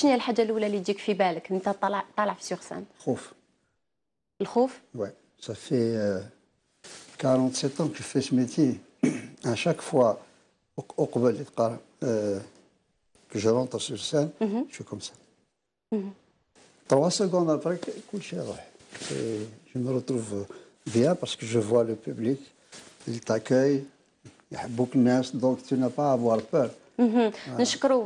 شنو هي الحاجه الاولى اللي تجيك في بالك انت طالع طالع في سور سان خوف الخوف ouais ça fait euh, 47 ans que je fais ce métier à chaque fois قبل يتقرا que je rentre sur scène je suis comme ça trois secondes après كل شيء يروح je me retrouve bien parce que je vois le public il t'accueille يحبوك الناس donc tu n'as pas à avoir peur نشكروا